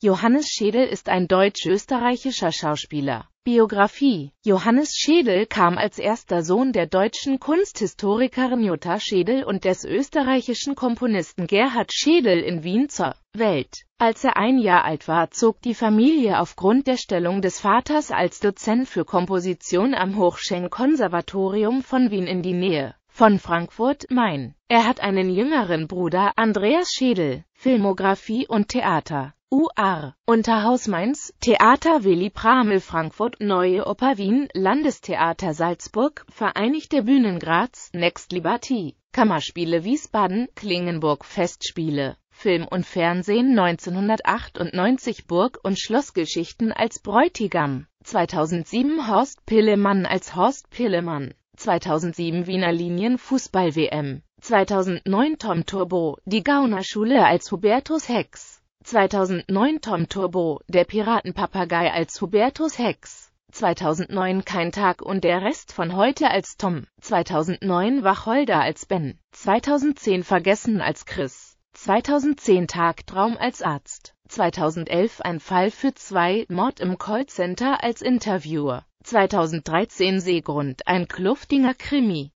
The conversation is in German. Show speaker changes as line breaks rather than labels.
Johannes Schädel ist ein deutsch-österreichischer Schauspieler. Biografie Johannes Schädel kam als erster Sohn der deutschen Kunsthistorikerin Jutta Schädel und des österreichischen Komponisten Gerhard Schädel in Wien zur Welt. Als er ein Jahr alt war, zog die Familie aufgrund der Stellung des Vaters als Dozent für Komposition am Hochschenk-Konservatorium von Wien in die Nähe von Frankfurt Main. Er hat einen jüngeren Bruder, Andreas Schädel, Filmografie und Theater. UR, Unterhaus Mainz, Theater Willi Pramel Frankfurt, Neue Oper Wien, Landestheater Salzburg, Vereinigte Bühnen Graz, Next Liberty, Kammerspiele Wiesbaden, Klingenburg Festspiele, Film und Fernsehen 1998 Burg- und Schlossgeschichten als Bräutigam, 2007 Horst Pillemann als Horst Pillemann. 2007 Wiener Linien Fußball WM, 2009 Tom Turbo, die Gaunerschule als Hubertus Hex, 2009 Tom Turbo, der Piratenpapagei als Hubertus Hex, 2009 Kein Tag und der Rest von heute als Tom, 2009 Wacholder als Ben, 2010 Vergessen als Chris, 2010 Tag Traum als Arzt, 2011 Ein Fall für zwei, Mord im Callcenter als Interviewer. 2013 Seegrund, ein Kluftinger Krimi.